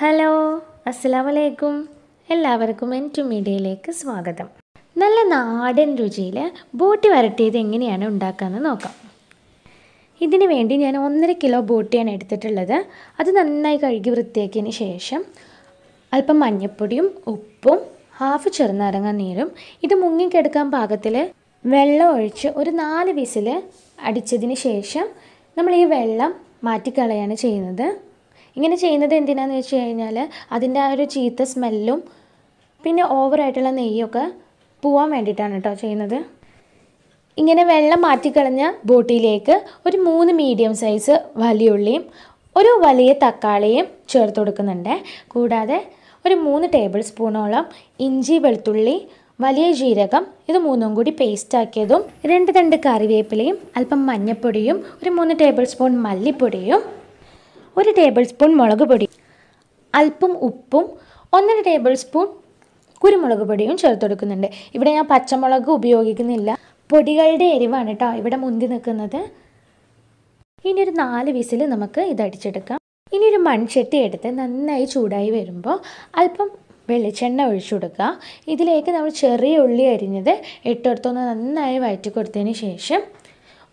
hello അസ്സാം വലൈക്കും എല്ലാവർക്കും എൻ ടു മീഡിയയിലേക്ക് സ്വാഗതം നല്ല നാടൻ രുചിയിൽ ബോട്ടി വരട്ടിയത് എങ്ങനെയാണ് ഉണ്ടാക്കാമെന്ന് നോക്കാം ഇതിന് വേണ്ടി ഞാൻ ഒന്നര കിലോ ബോട്ടിയാണ് എടുത്തിട്ടുള്ളത് അത് നന്നായി കഴുകി വൃത്തിയാക്കിയതിന് ശേഷം അല്പം മഞ്ഞൾപ്പൊടിയും ഉപ്പും ഹാഫ് ചെറുനാരങ്ങ നീരും ഇത് മുങ്ങിക്കെടുക്കാൻ പാകത്തിൽ വെള്ളം ഒഴിച്ച് ഒരു നാല് വിസിൽ അടിച്ചതിന് ശേഷം നമ്മൾ ഈ വെള്ളം മാറ്റിക്കളയാണ് ചെയ്യുന്നത് ഇങ്ങനെ ചെയ്യുന്നത് എന്തിനാന്ന് വെച്ച് കഴിഞ്ഞാൽ അതിൻ്റെ ആ ഒരു ചീത്ത സ്മെല്ലും പിന്നെ ഓവറായിട്ടുള്ള നെയ്യൊക്കെ പോവാൻ വേണ്ടിയിട്ടാണ് കേട്ടോ ചെയ്യുന്നത് ഇങ്ങനെ വെള്ളം മാറ്റിക്കളഞ്ഞ ബോട്ടിയിലേക്ക് ഒരു മൂന്ന് മീഡിയം സൈസ് വലിയ ഉള്ളിയും ഒരു വലിയ തക്കാളിയും ചേർത്ത് കൊടുക്കുന്നുണ്ട് കൂടാതെ ഒരു മൂന്ന് ടേബിൾ സ്പൂണോളം ഇഞ്ചി വെളുത്തുള്ളി വലിയ ജീരകം ഇത് മൂന്നും കൂടി പേസ്റ്റാക്കിയതും രണ്ട് രണ്ട് കറിവേപ്പിലയും അല്പം മഞ്ഞൾപ്പൊടിയും ഒരു മൂന്ന് ടേബിൾ സ്പൂൺ മല്ലിപ്പൊടിയും ഒരു ടേബിൾ സ്പൂൺ മുളക് പൊടി അല്പം ഉപ്പും ഒന്നര ടേബിൾ സ്പൂൺ കുരുമുളക് പൊടിയും ചേർത്തെടുക്കുന്നുണ്ട് ഇവിടെ ഞാൻ പച്ചമുളക് ഉപയോഗിക്കുന്നില്ല പൊടികളുടെ എരിവാണ് കേട്ടോ ഇവിടെ മുന്തി നിൽക്കുന്നത് ഇനി ഒരു നാല് വിസിൽ നമുക്ക് ഇതടിച്ചെടുക്കാം ഇനി ഒരു മൺചട്ടി എടുത്ത് നന്നായി ചൂടായി വരുമ്പോൾ അല്പം വെളിച്ചെണ്ണ ഒഴിച്ചു കൊടുക്കുക ഇതിലേക്ക് നമ്മൾ ചെറിയ ഉള്ളി അരിഞ്ഞത് ഇട്ടെടുത്തൊന്ന് നന്നായി വഴറ്റി കൊടുത്തതിന് ശേഷം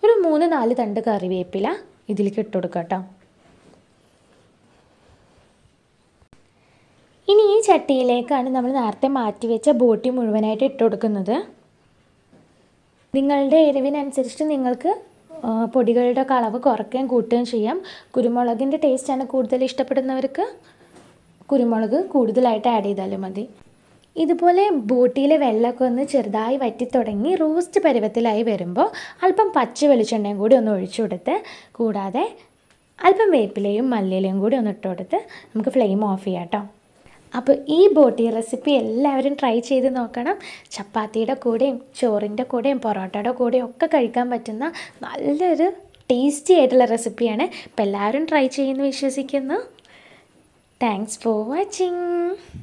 ഒരു മൂന്ന് നാല് തണ്ട് കറിവേപ്പില ഇതിലേക്ക് ഇട്ട് കേട്ടോ ഇനി ഈ ചട്ടിയിലേക്കാണ് നമ്മൾ നേരത്തെ മാറ്റി വെച്ച ബോട്ടി മുഴുവനായിട്ട് ഇട്ടുകൊടുക്കുന്നത് കൊടുക്കുന്നത് നിങ്ങളുടെ എരിവിനനുസരിച്ച് നിങ്ങൾക്ക് പൊടികളുടെ അളവ് കുറയ്ക്കുകയും കൂട്ടുകയും ചെയ്യാം കുരുമുളകിൻ്റെ ടേസ്റ്റാണ് കൂടുതൽ ഇഷ്ടപ്പെടുന്നവർക്ക് കുരുമുളക് കൂടുതലായിട്ട് ആഡ് ചെയ്താലും മതി ഇതുപോലെ ബോട്ടിയിലെ വെള്ളമൊക്കെ ഒന്ന് ചെറുതായി വറ്റി തുടങ്ങി റോസ്റ്റ് പരുവത്തിലായി വരുമ്പോൾ അല്പം പച്ച വെളിച്ചെണ്ണയും കൂടി ഒന്ന് ഒഴിച്ചു കൊടുത്ത് കൂടാതെ അല്പം വേപ്പിലയും മല്ലിയിലയും കൂടി ഒന്ന് ഇട്ട് കൊടുത്ത് നമുക്ക് ഫ്ലെയിം ഓഫ് ചെയ്യാം കേട്ടോ അപ്പോൾ ഈ ബോട്ടി റെസിപ്പി എല്ലാവരും ട്രൈ ചെയ്ത് നോക്കണം ചപ്പാത്തിയുടെ കൂടെയും ചോറിൻ്റെ കൂടെയും പൊറോട്ടയുടെ കൂടെയും ഒക്കെ കഴിക്കാൻ പറ്റുന്ന നല്ലൊരു ടേസ്റ്റി ആയിട്ടുള്ള റെസിപ്പിയാണ് അപ്പോൾ എല്ലാവരും ട്രൈ ചെയ്യുമെന്ന് വിശ്വസിക്കുന്നു താങ്ക്സ് ഫോർ വാച്ചിങ്